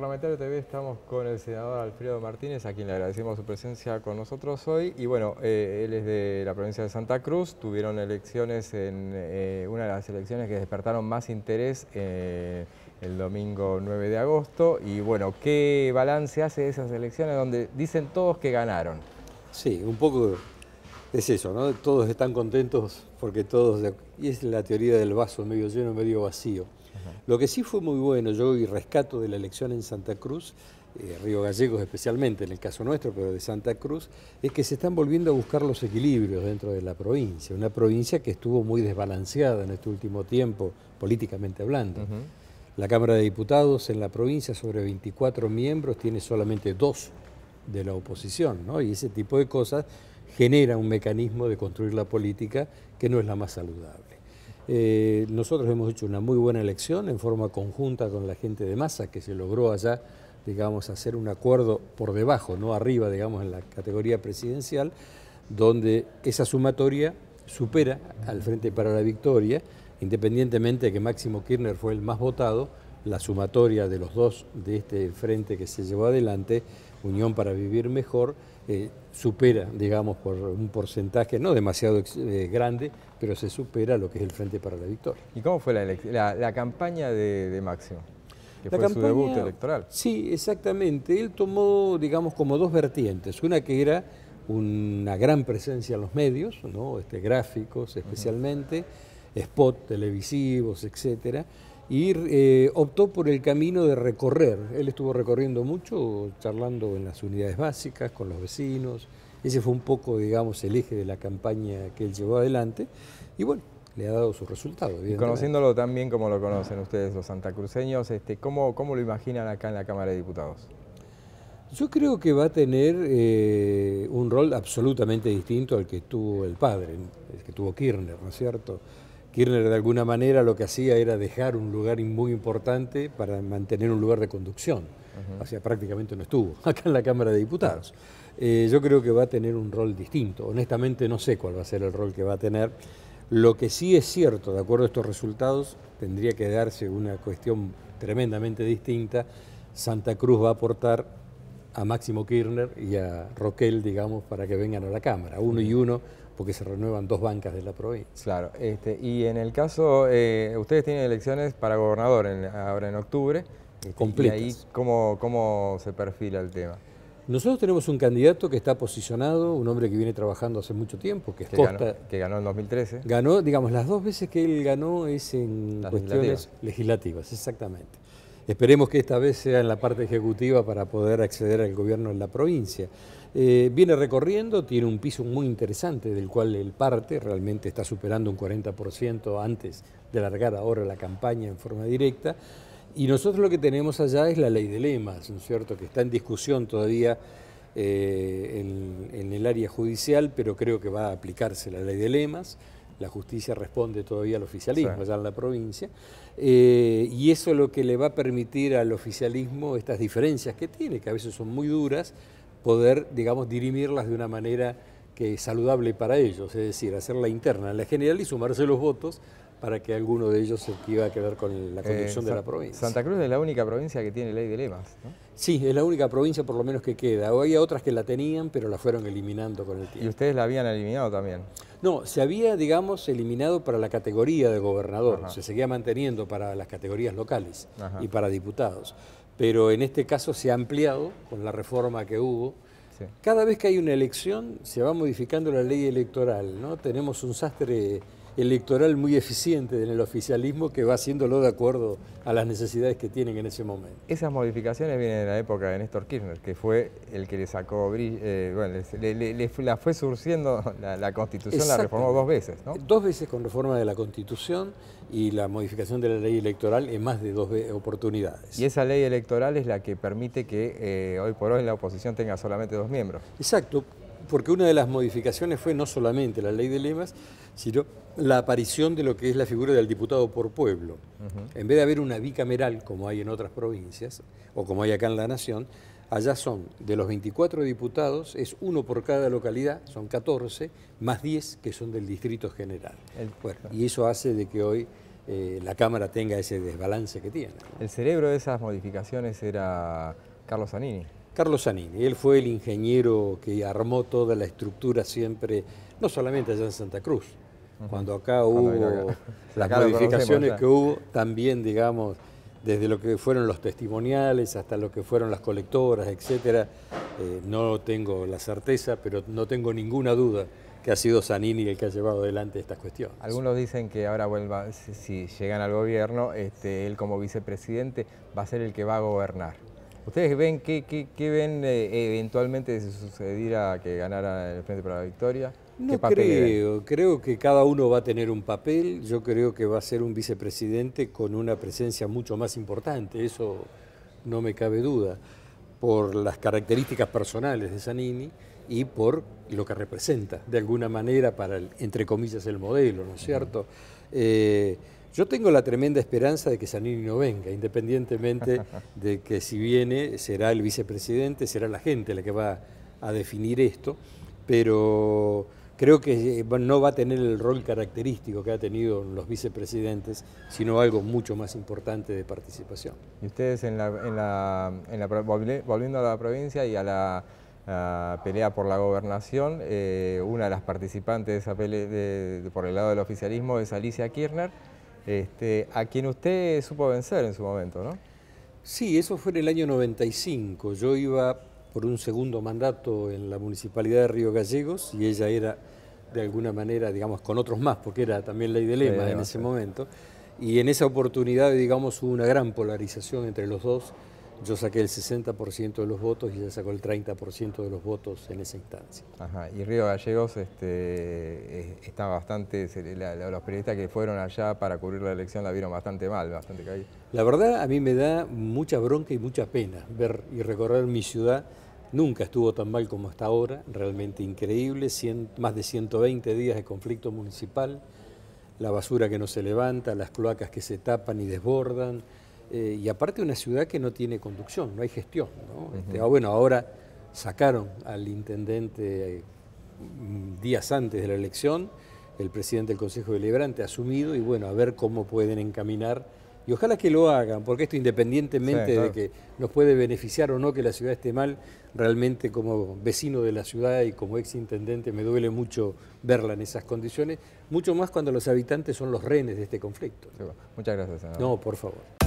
Parlamentario TV estamos con el senador Alfredo Martínez, a quien le agradecemos su presencia con nosotros hoy. Y bueno, eh, él es de la provincia de Santa Cruz, tuvieron elecciones en eh, una de las elecciones que despertaron más interés eh, el domingo 9 de agosto. Y bueno, ¿qué balance hace de esas elecciones donde dicen todos que ganaron? Sí, un poco es eso, ¿no? Todos están contentos porque todos... Y es la teoría del vaso medio lleno, medio vacío lo que sí fue muy bueno, yo y rescato de la elección en Santa Cruz, eh, Río Gallegos especialmente, en el caso nuestro, pero de Santa Cruz, es que se están volviendo a buscar los equilibrios dentro de la provincia, una provincia que estuvo muy desbalanceada en este último tiempo, políticamente hablando. La Cámara de Diputados en la provincia, sobre 24 miembros, tiene solamente dos de la oposición, ¿no? Y ese tipo de cosas genera un mecanismo de construir la política que no es la más saludable. Eh, nosotros hemos hecho una muy buena elección en forma conjunta con la gente de masa, que se logró allá, digamos, hacer un acuerdo por debajo, no arriba, digamos, en la categoría presidencial, donde esa sumatoria supera al Frente para la Victoria, independientemente de que Máximo Kirchner fue el más votado, la sumatoria de los dos de este frente que se llevó adelante Unión para Vivir Mejor, eh, supera, digamos, por un porcentaje no demasiado eh, grande, pero se supera lo que es el Frente para la Victoria. ¿Y cómo fue la, campaña de, Máximo? Que fue su debut electoral. Sí, exactamente. Él tomó, digamos, como dos vertientes. Una que era una gran presencia en los medios, ¿no? Este, gráficos especialmente, spot televisivos, etcétera y eh, optó por el camino de recorrer. Él estuvo recorriendo mucho, charlando en las unidades básicas, con los vecinos. Ese fue un poco, digamos, el eje de la campaña que él llevó adelante. Y bueno, le ha dado su resultado. Y conociéndolo tan bien como lo conocen ustedes los santacruceños, este, ¿cómo, ¿cómo lo imaginan acá en la Cámara de Diputados? Yo creo que va a tener eh, un rol absolutamente distinto al que tuvo el padre, el que tuvo Kirchner, ¿no es cierto? Kirchner de alguna manera lo que hacía era dejar un lugar muy importante para mantener un lugar de conducción. O sea, prácticamente no estuvo acá en la Cámara de Diputados. Eh, yo creo que va a tener un rol distinto. Honestamente no sé cuál va a ser el rol que va a tener. Lo que sí es cierto, de acuerdo a estos resultados, tendría que darse una cuestión tremendamente distinta. Santa Cruz va a aportar a Máximo Kirchner y a Roquel, digamos, para que vengan a la Cámara. Uno y uno porque se renuevan dos bancas de la provincia. Claro, este, y en el caso, eh, ustedes tienen elecciones para gobernador ahora en octubre, ¿Y este, ahí cómo, cómo se perfila el tema? Nosotros tenemos un candidato que está posicionado, un hombre que viene trabajando hace mucho tiempo, que es Costa. Ganó, que ganó en 2013. Ganó, digamos, las dos veces que él ganó es en cuestiones legislativas, exactamente. Esperemos que esta vez sea en la parte ejecutiva para poder acceder al gobierno en la provincia. Eh, viene recorriendo, tiene un piso muy interesante del cual el parte realmente está superando un 40% antes de largar ahora la campaña en forma directa. Y nosotros lo que tenemos allá es la ley de lemas, ¿no es cierto?, que está en discusión todavía eh, en el área judicial, pero creo que va a aplicarse la ley de lemas la justicia responde todavía al oficialismo ya en la provincia, eh, y eso es lo que le va a permitir al oficialismo estas diferencias que tiene, que a veces son muy duras, poder, digamos, dirimirlas de una manera que es saludable para ellos, es decir, hacerla interna en la general y sumarse los votos para que alguno de ellos se iba a ver con la conducción de la eh, provincia. Santa Cruz es la única provincia que tiene ley de lemas, ¿no? Sí, es la única provincia por lo menos que queda. había otras que la tenían, pero la fueron eliminando con el tiempo. ¿Y ustedes la habían eliminado también? No, se había, digamos, eliminado para la categoría de gobernador. Se seguía manteniendo para las categorías locales y para diputados. Pero en este caso se ha ampliado con la reforma que hubo. Cada vez que hay una elección se va modificando la ley electoral, ¿no? Tenemos un sastre electoral muy eficiente en el oficialismo que va haciéndolo de acuerdo a las necesidades que tienen en ese momento. Esas modificaciones vienen de la época de Néstor Kirchner, que fue el que le sacó, eh, bueno, le, la fue surciendo la, Constitución, la reformó dos veces, ¿no? Dos veces con reforma de la Constitución y la modificación de la ley electoral en más de dos oportunidades. Y esa ley electoral es la que permite que eh, hoy por hoy la oposición tenga solamente dos miembros. Exacto, porque una de las modificaciones fue no solamente la ley de lemas, sino la aparición de lo que es la figura del diputado por pueblo. En vez de haber una bicameral, como hay en otras provincias, o como hay acá en la Nación, allá son de los 24 diputados, es uno por cada localidad, son 14, más 10 que son del Distrito General. y eso hace de que hoy eh, la Cámara tenga ese desbalance que tiene. El cerebro de esas modificaciones era Carlos Zanini. Carlos Zanini, él fue el ingeniero que armó toda la estructura siempre, no solamente allá en Santa Cruz, cuando acá hubo las modificaciones que hubo, también, digamos, desde lo que fueron los testimoniales hasta lo que fueron las colectoras, etcétera, eh, no tengo la certeza, pero no tengo ninguna duda que ha sido Zanini el que ha llevado adelante estas cuestiones. Algunos dicen que ahora vuelva, si, llegan al gobierno, este, él como vicepresidente va a ser el que va a gobernar. ¿Ustedes ven qué, ven eh, eventualmente si sucediera que ganara el Frente para la Victoria? No creo, creo que cada uno va a tener un papel. Yo creo que va a ser un vicepresidente con una presencia mucho más importante, eso no me cabe duda, por las características personales de Zanini y por lo que representa, de alguna manera, para, el, entre comillas, el modelo, ¿no es cierto? Eh, yo tengo la tremenda esperanza de que Sanini no venga, independientemente de que si viene será el vicepresidente, será la gente la que va a definir esto, pero creo que eh, no va a tener el rol característico que ha tenido los vicepresidentes, sino algo mucho más importante de participación. ustedes volviendo a la provincia y a la pelea por la gobernación. Eh, una de las participantes de esa pelea por el lado del oficialismo es Alicia Kirchner. Este, a quien usted supo vencer en su momento, ¿no? Sí, eso fue en el año 95. Yo iba por un segundo mandato en la municipalidad de Río Gallegos y ella era de alguna manera, digamos, con otros más, porque era también ley de lema en ese momento. Y en esa oportunidad, digamos, hubo una gran polarización entre los dos yo saqué el 60% de los votos y ella sacó el 30% de los votos en esa instancia. Ajá, y Río Gallegos este, está bastante, los periodistas que fueron allá para cubrir la elección la vieron bastante mal, bastante caída. La verdad a mí me da mucha bronca y mucha pena ver y recorrer mi ciudad. Nunca estuvo tan mal como está ahora, realmente increíble, más de 120 días de conflicto municipal, la basura que no se levanta, las cloacas que se tapan y desbordan eh, y aparte una ciudad que no tiene conducción, no hay gestión. Este, ah, bueno, ahora sacaron al intendente mm, días antes de la elección, el presidente del Consejo Deliberante ha asumido y bueno, a ver cómo pueden encaminar. Y ojalá que lo hagan, porque esto independientemente de que nos puede beneficiar o no que la ciudad esté mal, realmente como vecino de la ciudad y como ex intendente me duele mucho verla en esas condiciones, mucho más cuando los habitantes son los rehenes de este conflicto. muchas gracias. No, por favor.